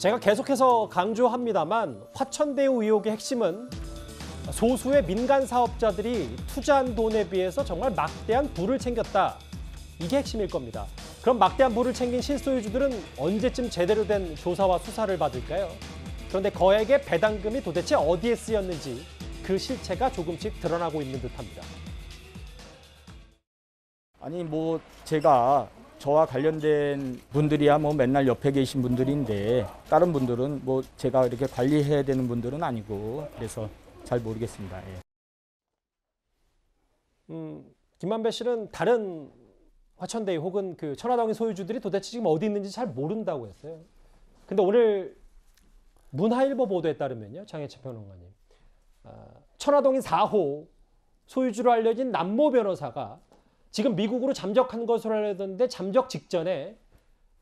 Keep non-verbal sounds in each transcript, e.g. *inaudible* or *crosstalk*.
제가 계속해서 강조합니다만 화천대유 의혹의 핵심은 소수의 민간 사업자들이 투자한 돈에 비해서 정말 막대한 부를 챙겼다. 이게 핵심일 겁니다. 그럼 막대한 부를 챙긴 실소유주들은 언제쯤 제대로 된 조사와 수사를 받을까요? 그런데 거액의 배당금이 도대체 어디에 쓰였는지 그 실체가 조금씩 드러나고 있는 듯합니다. 아니 뭐 제가 저와 관련된 분들이야 뭐 맨날 옆에 계신 분들인데 다른 분들은 뭐 제가 이렇게 관리해야 되는 분들은 아니고 그래서 잘 모르겠습니다. 예. 음, 김만배 씨는 다른 화천대유 혹은 그 천화동의 소유주들이 도대체 지금 어디 있는지 잘 모른다고 했어요. 근데 오늘 문화일보 보도에 따르면요, 장혜채 변호사님, 아, 천화동인 4호 소유주로 알려진 남모 변호사가 지금 미국으로 잠적한 것으로 알려졌는데 잠적 직전에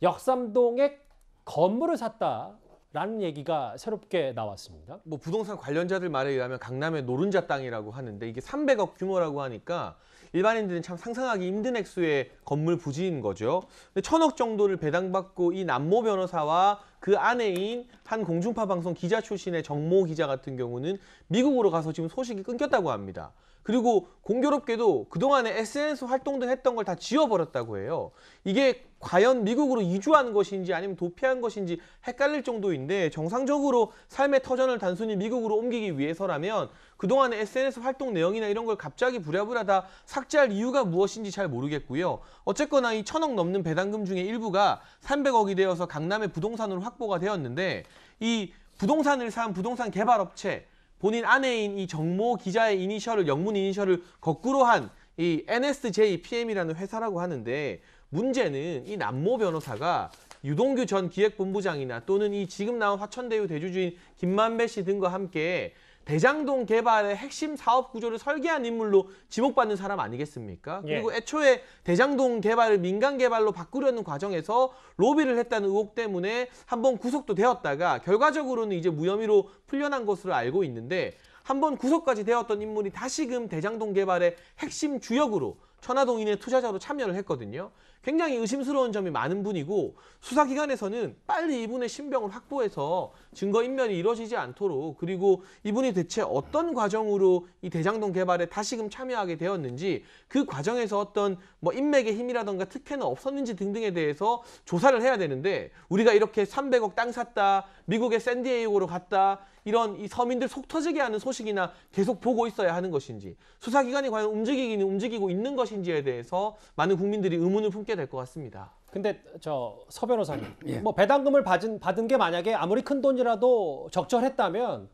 역삼동에 건물을 샀다라는 얘기가 새롭게 나왔습니다. 뭐 부동산 관련자들 말에 의하면 강남의 노른자 땅이라고 하는데 이게 300억 규모라고 하니까 일반인들은 참 상상하기 힘든 액수의 건물 부지인 거죠. 근데 천억 정도를 배당받고 이 남모 변호사와 그아내인한 공중파 방송 기자 출신의 정모 기자 같은 경우는 미국으로 가서 지금 소식이 끊겼다고 합니다. 그리고 공교롭게도 그동안에 SNS 활동 등 했던 걸 다 지워버렸다고 해요. 이게 과연 미국으로 이주한 것인지 아니면 도피한 것인지 헷갈릴 정도인데 정상적으로 삶의 터전을 단순히 미국으로 옮기기 위해서라면 그동안 SNS 활동 내용이나 이런 걸 갑자기 부랴부랴 다 삭제할 이유가 무엇인지 잘 모르겠고요. 어쨌거나 이 천억 넘는 배당금 중에 일부가 300억이 되어서 강남의 부동산으로 확보가 되었는데 이 부동산을 산 부동산 개발업체 본인 아내인 이 정모 기자의 이니셜을 영문 이니셜을 거꾸로 한 이 NSJPM이라는 회사라고 하는데 문제는 이 남모 변호사가 유동규 전 기획본부장이나 또는 이 지금 나온 화천대유 대주주인 김만배 씨 등과 함께 대장동 개발의 핵심 사업 구조를 설계한 인물로 지목받는 사람 아니겠습니까? 예. 그리고 애초에 대장동 개발을 민간 개발로 바꾸려는 과정에서 로비를 했다는 의혹 때문에 한번 구속도 되었다가 결과적으로는 이제 무혐의로 풀려난 것으로 알고 있는데 한번 구속까지 되었던 인물이 다시금 대장동 개발의 핵심 주역으로 천화동인의 투자자로 참여를 했거든요. 굉장히 의심스러운 점이 많은 분이고 수사기관에서는 빨리 이분의 신병을 확보해서 증거인멸이 이루어지지 않도록 그리고 이분이 대체 어떤 과정으로 이 대장동 개발에 다시금 참여하게 되었는지 그 과정에서 어떤 뭐 인맥의 힘이라던가 특혜는 없었는지 등등에 대해서 조사를 해야 되는데 우리가 이렇게 300억 땅 샀다 미국의 샌디에이고로 갔다 이런 이 서민들 속 터지게 하는 소식이나 계속 보고 있어야 하는 것인지 수사기관이 과연 움직이기는 움직이고 있는 것인지에 대해서 많은 국민들이 의문을 품게 될것 같습니다. 근데 저 서 변호사님, 예. 뭐 배당금을 받은 받은 게 만약에 아무리 큰 돈이라도 적절했다면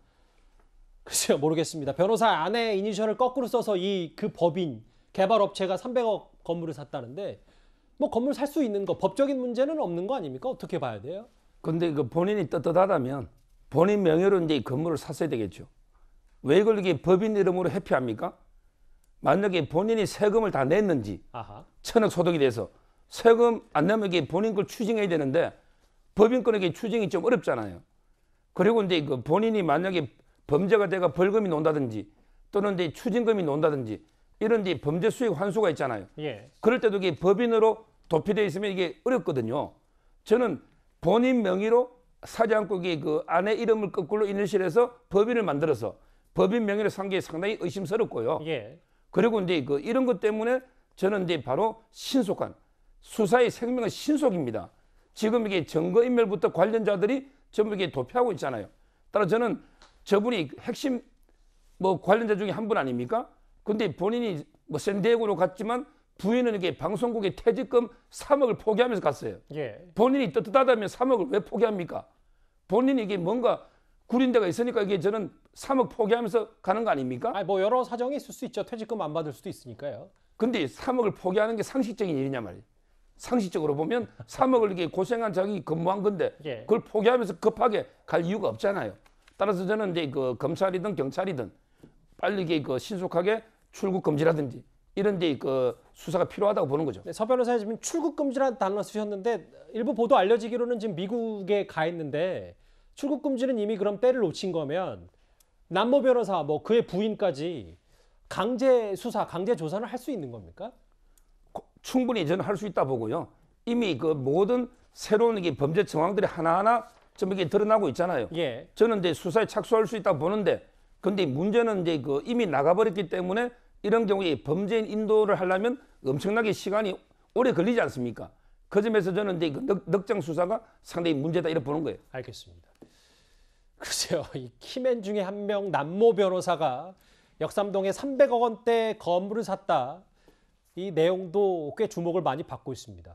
글쎄요 모르겠습니다. 변호사 아내 이니셜을 거꾸로 써서 이 그 법인 개발업체가 300억 건물을 샀다는데 뭐 건물 살 수 있는 거 법적인 문제는 없는 거 아닙니까? 어떻게 봐야 돼요? 근데 그 본인이 떳떳하다면 본인 명의로 이제 건물을 샀어야 되겠죠. 왜 이걸 이게 법인 이름으로 회피합니까? 만약에 본인이 세금을 다 냈는지 아하. 천억 소득이 돼서 세금 안 내면 이게 본인 걸 추징해야 되는데 법인권에게 추징이 좀 어렵잖아요. 그리고 이제 그 본인이 만약에 범죄가 돼가 벌금이 논다든지 또는 이제 추징금이 논다든지 이런 이제 범죄 수익 환수가 있잖아요. 예. 그럴 때도 이게 법인으로 도피되어 있으면 이게 어렵거든요. 저는 본인 명의로 사지 않고 그 아내 이름을 거꾸로 인일실에서 법인을 만들어서 법인 명의로 산 게 상당히 의심스럽고요. 예. 그리고 이제 그 이런 것 때문에 저는 이제 바로 신속한 수사의 생명은 신속입니다. 지금 이게 증거인멸부터 관련자들이 전부 이게 도피하고 있잖아요. 따라 서 저는 저분이 핵심 뭐 관련자 중에 한 분 아닙니까? 근데 본인이 뭐 샌디에고로 갔지만 부인은 이게 방송국의 퇴직금 3억을 포기하면서 갔어요. 예. 본인이 떳떳하다면 3억을 왜 포기합니까? 본인이 이게 뭔가 구린 데가 있으니까 이게 저는 3억 포기하면서 가는 거 아닙니까? 아니 뭐 여러 사정이 있을 수 있죠. 퇴직금 안 받을 수도 있으니까요. 근데 3억을 포기하는 게 상식적인 일이냐 말이에요. 상식적으로 보면 3억을 이렇게 고생한 자기 근무한 건데 예. 그걸 포기하면서 급하게 갈 이유가 없잖아요. 따라서 저는 이제 그 검찰이든 경찰이든 빨리 그 신속하게 출국 금지라든지 이런 데제그 수사가 필요하다고 보는 거죠. 네, 서 변호사님 출국 금지라는 단어 쓰셨는데 일부 보도 알려지기로는 지금 미국에 가 있는데 출국 금지는 이미 그럼 때를 놓친 거면 남모 변호사 뭐 그의 부인까지 강제 수사, 강제 조사를 할 수 있는 겁니까? 충분히 저는 할 수 있다 보고요. 이미 그 모든 새로운 이게 범죄 정황들이 하나하나 좀 이렇게 드러나고 있잖아요. 예. 저는 이제 수사에 착수할 수 있다 보는데 근데 문제는 이제 그 이미 나가버렸기 때문에 이런 경우에 범죄인 인도를 하려면 엄청나게 시간이 오래 걸리지 않습니까? 그 점에서 저는 이제 그 넉, 장 수사가 상당히 문제다 이렇게 보는 거예요. 알겠습니다. *laughs* 글쎄요, 이 키맨 중에 한 명 남모 변호사가 역삼동에 300억 원대 건물을 샀다. 이 내용도 꽤 주목을 많이 받고 있습니다.